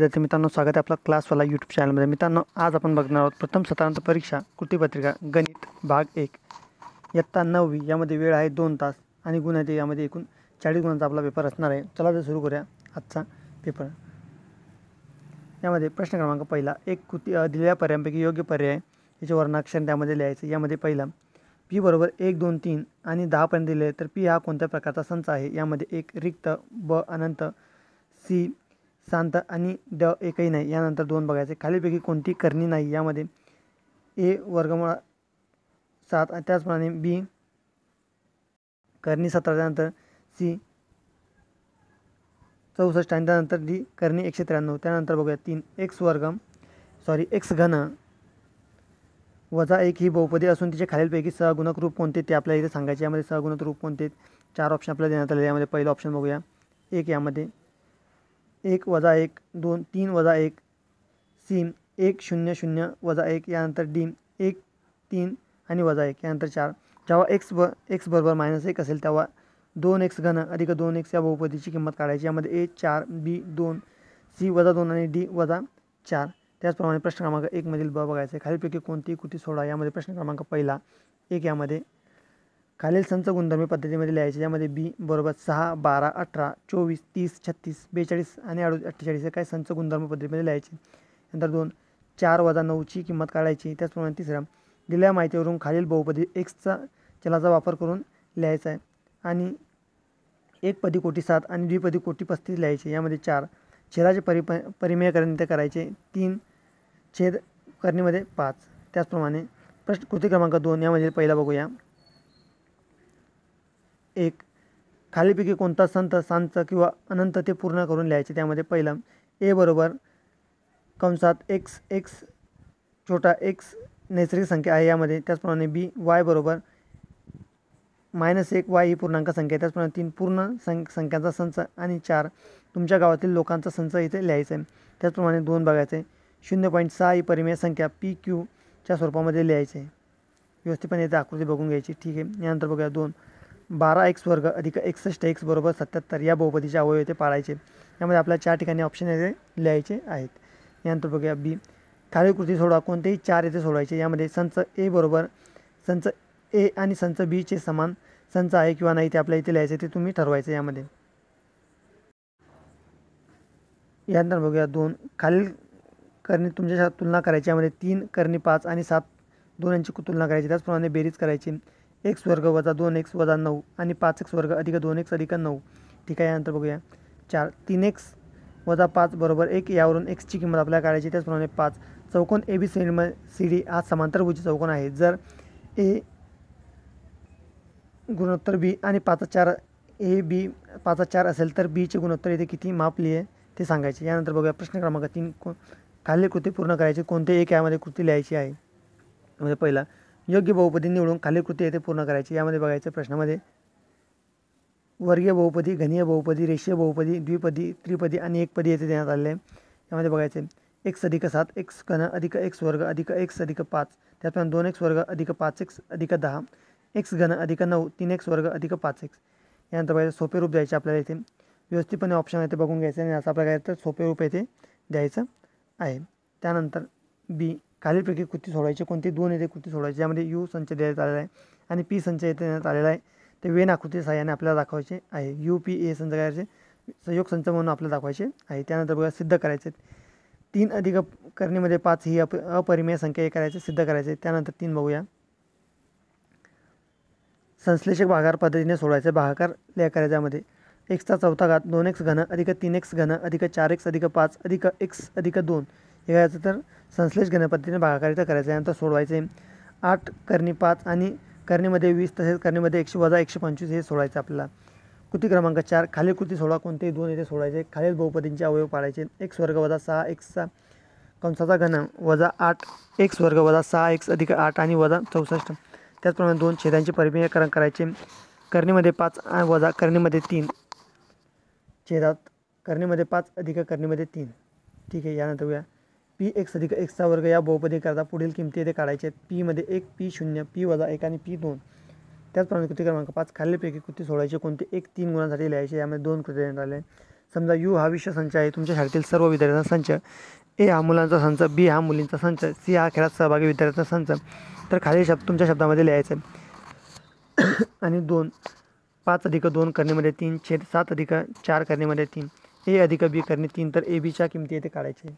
विद्यार्थी मित्रांनो स्वागत आहे आपला क्लासवाला यूट्यूब चॅनलमध्ये मित्रांनो आज आपण बघणार आहोत प्रथम सत्रांत परीक्षा कृतीपत्रिका गणित भाग एक इयत्ता नववी यामध्ये वेळ आहे दोन तास आणि गुण आहे यामध्ये एकूण चाळीस गुणांचा आपला पेपर असणार आहे चला तर सुरू करूया आजचा पेपर यामध्ये प्रश्न क्रमांक पहिला एक कृती दिलेल्या पर्यायांपैकी योग्य पर्याय याचे वर्णाक्षर त्यामध्ये लिहायचं यामध्ये पहिला पी बरोबर एक दोन तीन आणि दहापर्यंत दिले तर पी हा कोणत्या प्रकारचा संच आहे यामध्ये एक रिक्त ब अनंत सी शांत आणि ड एकही नाही यानंतर दोन बघायचे खालीलपैकी कोणती करणी नाही यामध्ये ए वर्गमुळा सात आणि त्याचप्रमाणे बी करणी सतरा त्यानंतर सी चौसष्ट आणि त्यानंतर डी करणी एकशे त्र्याण्णव त्यानंतर बघूया तीन एक्स वर्ग सॉरी एक्स घन वजा एक ही बहुपदी असून तिचे खालीलपैकी सहगुणक रूप कोणते ते आपल्याला इथे सांगायचे यामध्ये सहगुणक रूप कोणते चार ऑप्शन आपल्याला देण्यात आले यामध्ये पहिलं ऑप्शन बघूया एक यामध्ये एक वजा एक दोन तीन वजा एक सीम एक शून्य शून्य वजा एक यानंतर डीम एक तीन आणि वजा एक यानंतर चार जेव्हा एक्स ब एक्स बरोबर मायनस एक असेल तेव्हा दोन एक्स घन अधिक दोन एक्स या बहुपदीची किंमत काढायची यामध्ये ए चार बी दोन सी वजा दोन आणि डी वजा चार त्याचप्रमाणे प्रश्न क्रमांक एकमधील ब बघायचं आहे खालीलपैकी कोणती कृती सोडा यामध्ये प्रश्न क्रमांक पहिला एक यामध्ये खालील संच गुणधर्मी पद्धतीमध्ये लिहायचे यामध्ये बी बरोबर सहा बारा अठरा चोवीस तीस छत्तीस बेचाळीस आणि अडू अठ्ठेचाळीस हे काय संच गुणधर्म पद्धतीमध्ये लिहायचे नंतर दोन चार वजा नऊची किंमत काढायची त्याचप्रमाणे तिसरा दिलेल्या माहितीवरून खालील बहुपदी एक्सचा चलाचा वापर करून लिहायचा आहे आणि एक पदी कोटी सात आणि द्विपदी कोटी पस्तीस लिहायचे यामध्ये चार छेदाचे परिप परिमेय करणे करायचे तीन छेद करणेमध्ये पाच त्याचप्रमाणे प्रश्न कृती क्रमांक दोन यामध्ये पहिला बघूया एक खालीपैकी कोणता संत सांच किंवा अनंत ते पूर्ण करून लिहायचे त्यामध्ये पहिलं ए बरोबर कंसात एक्स एक्स छोटा एक्स नैसर्गिक संख्या आहे यामध्ये त्याचप्रमाणे बी वाय बरोबर मायनस एक वाय ही पूर्णांक संख्या आहे त्याचप्रमाणे तीन पूर्ण सं संख्यांचा संच आणि चार तुमच्या गावातील लोकांचा संच इथे लिहायचा आहे त्याचप्रमाणे दोन बघायचे शून्य पॉईंट सहा ही परिमेय संख्या पी क्यूच्या स्वरूपामध्ये लिहायचे व्यवस्थितपणे इथे आकृती बघून घ्यायची ठीक आहे यानंतर बघूया दोन बारा एक्स वर्ग अधिक एकसष्ट एक्स बरोबर सत्याहत्तर या बहुपदीचे अवयव येथे पाळायचे यामध्ये आपल्या चार ठिकाणी ऑप्शन येथे लिहायचे आहेत यानंतर बघूया बी खालील कृती सोडवा कोणतेही चार येथे सोडवायचे यामध्ये संच ए बरोबर संच ए आणि संच बीचे समान संच आहे किंवा नाही ते आपल्या इथे लिहायचे ते तुम्ही ठरवायचे यामध्ये यानंतर बघूया दोन खालील करणी तुमच्या तुलना करायची यामध्ये तीन करणी पाच आणि सात दोन यांची तुलना करायची त्याचप्रमाणे बेरीज करायची एक्स वर्ग वजा दोन एक्स वजा नऊ आणि पाच एक्स वर्ग अधिक दोन एक्स अधिक नऊ ठीक आहे यानंतर बघूया चार तीन एक्स वजा पाच बरोबर एक यावरून एक्सची किंमत आपल्याला काढायची त्याचप्रमाणे पाच चौकोन ए बी म सी डी हा समांतरभूजी चौकोन आहे जर ए गुणोत्तर बी आणि पाच चार ए बी पाच चार असेल तर बीचे गुणोत्तर येथे किती मापली आहे ते सांगायचे यानंतर बघूया प्रश्न क्रमांक तीन को खालील कृती पूर्ण करायची कोणते एक यामध्ये कृती लिहायची आहे म्हणजे पहिला योग्य बहुपदी निवडून खालील कृती येथे पूर्ण करायची यामध्ये बघायचं प्रश्नामध्ये वर्गीय बहुपदी घनीय बहुपदी रेषीय बहुपदी द्विपदी त्रिपदी आणि एकपदी येथे देण्यात आलेले यामध्ये बघायचे एक्स अधिक सात एक्स घन अधिक एक्स वर्ग अधिक एक्स अधिक पाच त्याचप्रमाणे दोन एक्स वर्ग अधिक पाच एक्स अधिक दहा एक्स घन अधिक नऊ तीन एक्स वर्ग अधिक पाच एक्स यानंतर बघायचं सोपे रूप द्यायचे आपल्याला इथे व्यवस्थितपणे ऑप्शन येथे बघून घ्यायचं आणि असा प्रकारे तर सोपे रूप येथे द्यायचं आहे त्यानंतर बी खालीलपैकी कृती सोडवायची कोणती दोन येथे कृती सोडवायची यामध्ये यू संच देण्यात आलेला आहे आणि पी संच येथे देण्यात आलेला आहे ते वेन आकृती सहाय्याने आपल्याला दाखवायचे आहे यू पी ए संच करायचे संयोग संच म्हणून आपल्याला दाखवायचे आहे त्यानंतर बघा सिद्ध करायचे तीन अधिक करणीमध्ये पाच ही अप अपरिमेय संख्या हे करायचे सिद्ध करायचे त्यानंतर तीन बघूया संश्लेषक भागार पद्धतीने सोडायचे भागाकार करायच्यामध्ये एक्सचा चौथा घात दोन एक्स घन अधिक तीन एक्स घन अधिक चार एक्स अधिक पाच अधिक एक्स अधिक दोन याचं तर संश्लेष गणपतीने भागाकारिता करायचं आहे नंतर सोडवायचं आहे आठ करणी पाच आणि करणीमध्ये वीस तसेच करणीमध्ये एकशे वजा एकशे पंचवीस हे सोडायचं आपल्याला कृती क्रमांक चार खालील कृती सोडा कोणतेही दोन येथे सोडायचे खालील बहुपदींचे अवयव पाडायचे एक स्वर्ग वजा सहा एक सहा कंसाचा घन वजा आठ एक स्वर्ग वजा सहा एक अधिक आठ आणि वजा चौसष्ट त्याचप्रमाणे दोन छेदांचे परिमेयकरण करायचे करणीमध्ये पाच वजा करणीमध्ये तीन छेदात करणीमध्ये पाच अधिक करणीमध्ये तीन ठीक आहे यानंतर या पी एक्स अधिक एक्सचा वर्ग या करता पुढील किमती येथे काढायचे आहेत पीमध्ये एक पी शून्य पी वजा एक आणि पी दोन त्याचप्रमाणे कृती क्रमांक पाच खालीलपैकी कृती सोडायचे कोणते एक तीन गुणांसाठी लिहायचे यामध्ये दोन कृती देण्यात आले समजा यू हा विश्व संच आहे तुमच्या शाळेतील सर्व विद्यार्थ्यांचा संच ए हा मुलांचा संच बी हा मुलींचा संच सी हा खेळात सहभागी विद्यार्थ्यांचा संच तर खाली शब्द तुमच्या शब्दामध्ये लिहायचं आणि दोन पाच अधिक दोन करणेमध्ये तीन छेद सात अधिक चार करणेमध्ये तीन ए अधिक बी करणे तीन तर ए बीच्या किमती येथे काढायचे